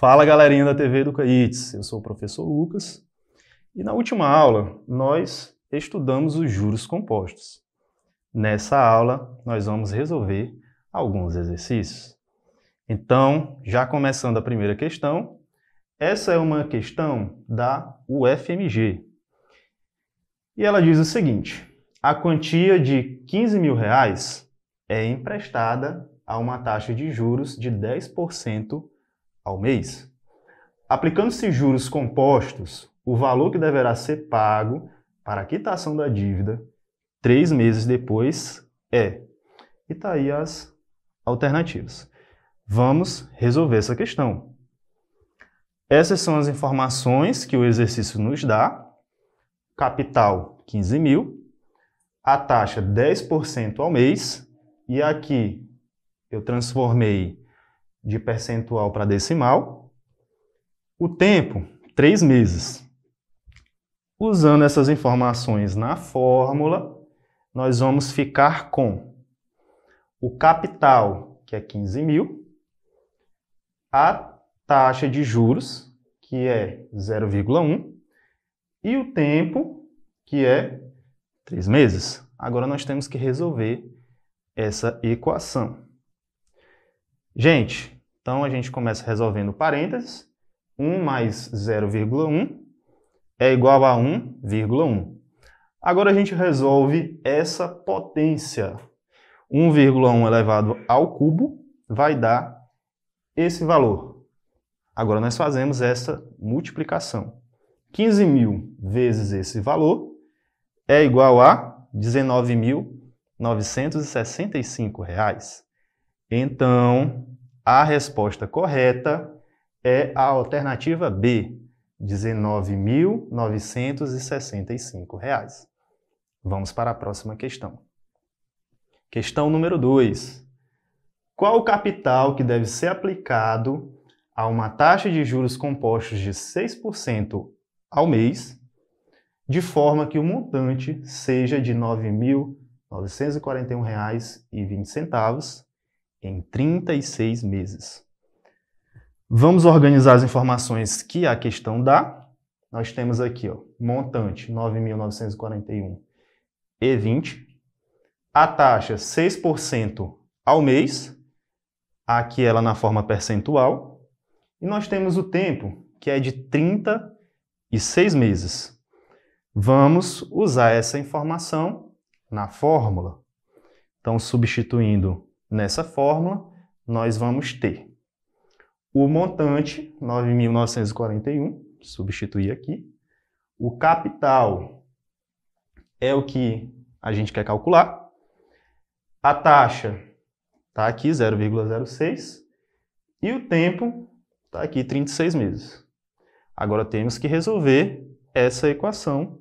Fala galerinha da TV do Eats, eu sou o professor Lucas e na última aula nós estudamos os juros compostos. Nessa aula nós vamos resolver alguns exercícios. Então, já começando a primeira questão, essa é uma questão da UFMG. E ela diz o seguinte: a quantia de 15 mil reais é emprestada a uma taxa de juros de 10% ao mês. Aplicando-se juros compostos, o valor que deverá ser pago para a quitação da dívida três meses depois é. E tá aí as alternativas. Vamos resolver essa questão. Essas são as informações que o exercício nos dá. Capital, 15 mil. A taxa, 10% ao mês. E aqui eu transformei de percentual para decimal. O tempo, três meses. Usando essas informações na fórmula, nós vamos ficar com o capital, que é 15 mil, a taxa de juros, que é 0,1, e o tempo, que é três meses. Agora nós temos que resolver essa equação. Gente, então a gente começa resolvendo parênteses. 1 mais 0,1 é igual a 1,1. Agora a gente resolve essa potência. 1,1 elevado ao cubo vai dar esse valor. Agora nós fazemos essa multiplicação. 15.000 vezes esse valor é igual a R$ 19.965. Então, a resposta correta é a alternativa B, R$ 19.965. Vamos para a próxima questão. Questão número 2. Qual o capital que deve ser aplicado a uma taxa de juros compostos de 6% ao mês, de forma que o montante seja de R$ 9.941,20 em 36 meses. Vamos organizar as informações que a questão dá. Nós temos aqui, ó, montante 9.941 e 20. A taxa 6% ao mês, aqui ela na forma percentual. E nós temos o tempo, que é de 36 meses. Vamos usar essa informação na fórmula. Então, substituindo Nessa fórmula, nós vamos ter o montante, 9.941, substituir aqui. O capital é o que a gente quer calcular. A taxa está aqui, 0,06. E o tempo está aqui, 36 meses. Agora temos que resolver essa equação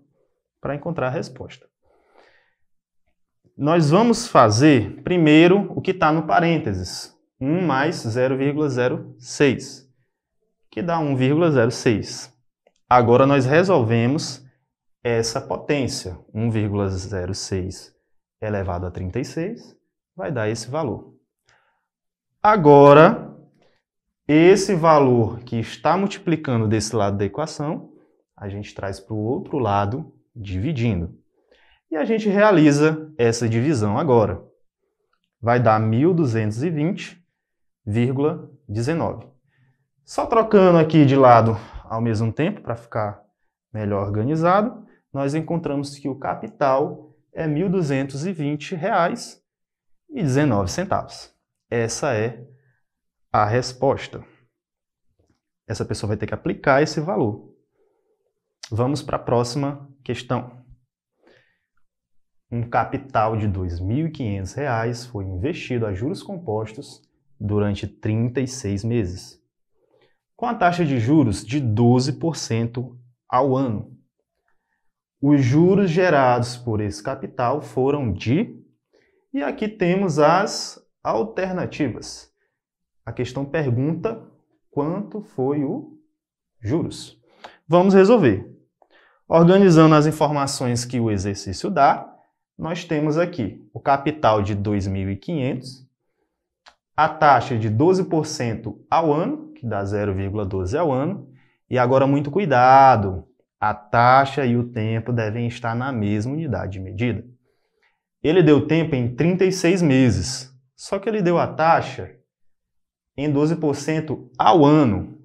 para encontrar a resposta nós vamos fazer primeiro o que está no parênteses, 1 mais 0,06, que dá 1,06. Agora nós resolvemos essa potência, 1,06 elevado a 36, vai dar esse valor. Agora, esse valor que está multiplicando desse lado da equação, a gente traz para o outro lado, dividindo. E a gente realiza essa divisão agora. Vai dar 1220,19. Só trocando aqui de lado ao mesmo tempo, para ficar melhor organizado, nós encontramos que o capital é R$ 1.220,19. Essa é a resposta. Essa pessoa vai ter que aplicar esse valor. Vamos para a próxima questão um capital de R$ 2.500 foi investido a juros compostos durante 36 meses, com a taxa de juros de 12% ao ano. Os juros gerados por esse capital foram de. E aqui temos as alternativas. A questão pergunta quanto foi o juros. Vamos resolver. Organizando as informações que o exercício dá, nós temos aqui o capital de 2.500, a taxa de 12% ao ano, que dá 0,12 ao ano, e agora muito cuidado, a taxa e o tempo devem estar na mesma unidade de medida. Ele deu tempo em 36 meses, só que ele deu a taxa em 12% ao ano.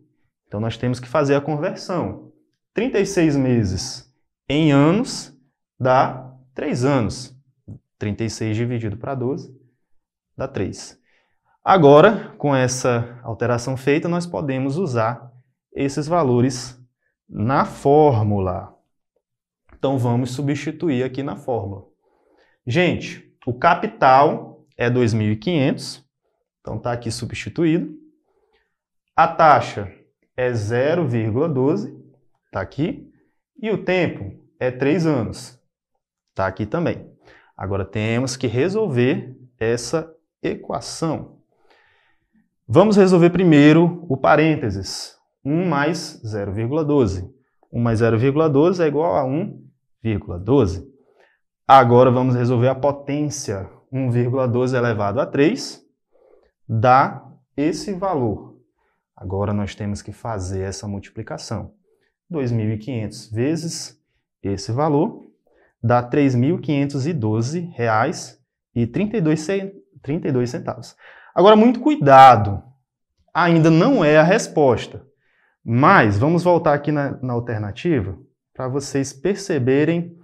Então nós temos que fazer a conversão. 36 meses em anos dá 3 anos. 36 dividido para 12 dá 3. Agora, com essa alteração feita, nós podemos usar esses valores na fórmula. Então, vamos substituir aqui na fórmula. Gente, o capital é 2.500, então está aqui substituído. A taxa é 0,12, está aqui. E o tempo é 3 anos. Está aqui também. Agora temos que resolver essa equação. Vamos resolver primeiro o parênteses. 1 mais 0,12. 1 mais 0,12 é igual a 1,12. Agora vamos resolver a potência. 1,12 elevado a 3 dá esse valor. Agora nós temos que fazer essa multiplicação. 2.500 vezes esse valor dá R$ 3.512,32 centavos. Agora, muito cuidado, ainda não é a resposta, mas vamos voltar aqui na, na alternativa para vocês perceberem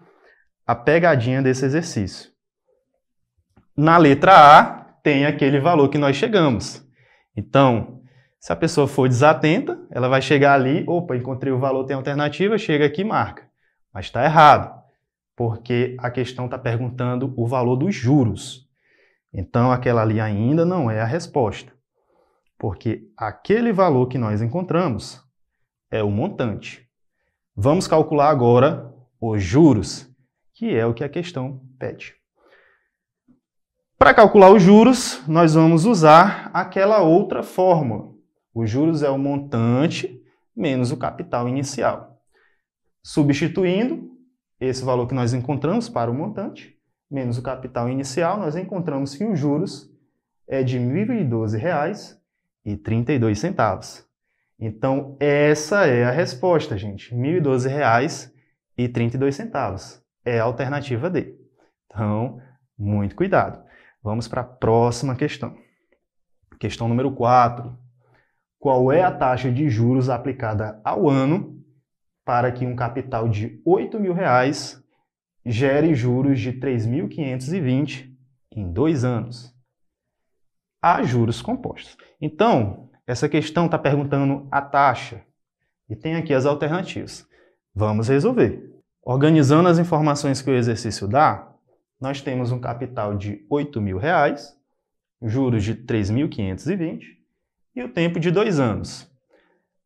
a pegadinha desse exercício. Na letra A tem aquele valor que nós chegamos. Então, se a pessoa for desatenta, ela vai chegar ali, opa, encontrei o valor, tem alternativa, chega aqui e marca. Mas está errado porque a questão está perguntando o valor dos juros. Então, aquela ali ainda não é a resposta, porque aquele valor que nós encontramos é o montante. Vamos calcular agora os juros, que é o que a questão pede. Para calcular os juros, nós vamos usar aquela outra fórmula. Os juros é o montante menos o capital inicial. Substituindo, esse valor que nós encontramos para o montante, menos o capital inicial, nós encontramos que os juros é de R$ 1.012,32. Então, essa é a resposta, gente. R$ 1.012,32 é a alternativa D. Então, muito cuidado. Vamos para a próxima questão. Questão número 4. Qual é a taxa de juros aplicada ao ano para que um capital de R$ mil reais gere juros de 3.520 em dois anos. Há juros compostos. Então, essa questão está perguntando a taxa e tem aqui as alternativas. Vamos resolver. Organizando as informações que o exercício dá, nós temos um capital de R$ mil reais, juros de 3.520 e o tempo de dois anos.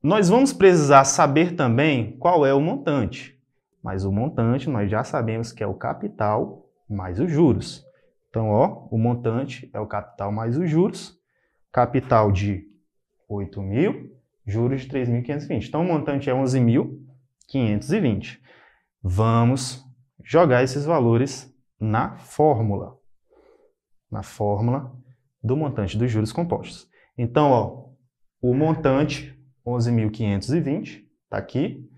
Nós vamos precisar saber também qual é o montante, mas o montante nós já sabemos que é o capital mais os juros. Então, ó, o montante é o capital mais os juros, capital de 8 mil, juros de 3.520. Então, o montante é 11.520. Vamos jogar esses valores na fórmula, na fórmula do montante dos juros compostos. Então, ó, o montante 11.520, está aqui.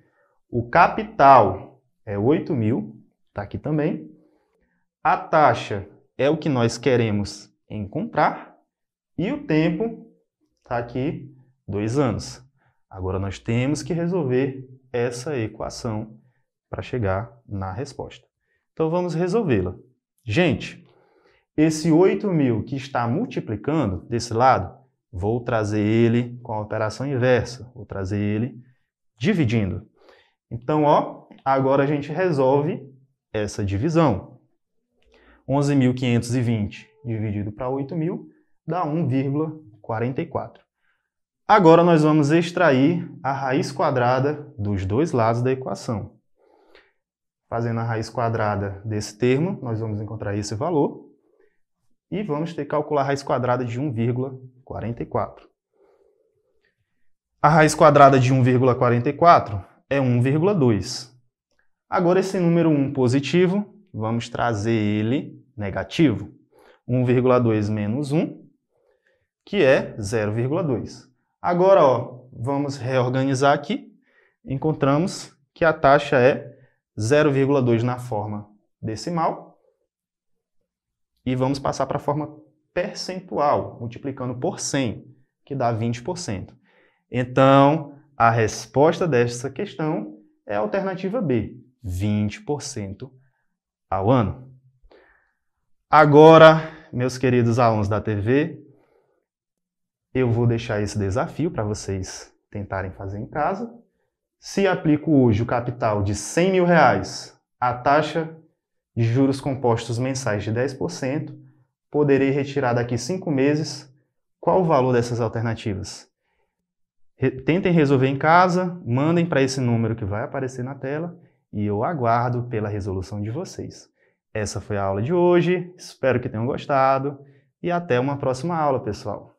O capital é 8.000, está aqui também. A taxa é o que nós queremos em comprar. E o tempo está aqui, dois anos. Agora nós temos que resolver essa equação para chegar na resposta. Então vamos resolvê-la. Gente, esse 8.000 que está multiplicando desse lado Vou trazer ele com a operação inversa, vou trazer ele dividindo. Então, ó, agora a gente resolve essa divisão. 11.520 dividido para 8.000 dá 1,44. Agora nós vamos extrair a raiz quadrada dos dois lados da equação. Fazendo a raiz quadrada desse termo, nós vamos encontrar esse valor. E vamos ter que calcular a raiz quadrada de 1,44. A raiz quadrada de 1,44 é 1,2. Agora, esse número 1 positivo, vamos trazer ele negativo. 1,2 menos 1, que é 0,2. Agora, ó, vamos reorganizar aqui. Encontramos que a taxa é 0,2 na forma decimal e vamos passar para a forma percentual, multiplicando por 100, que dá 20%. Então, a resposta dessa questão é a alternativa B, 20% ao ano. Agora, meus queridos alunos da TV, eu vou deixar esse desafio para vocês tentarem fazer em casa. Se aplico hoje o capital de 100 mil reais, a taxa de juros compostos mensais de 10%, poderei retirar daqui cinco meses. Qual o valor dessas alternativas? Tentem resolver em casa, mandem para esse número que vai aparecer na tela e eu aguardo pela resolução de vocês. Essa foi a aula de hoje, espero que tenham gostado e até uma próxima aula, pessoal!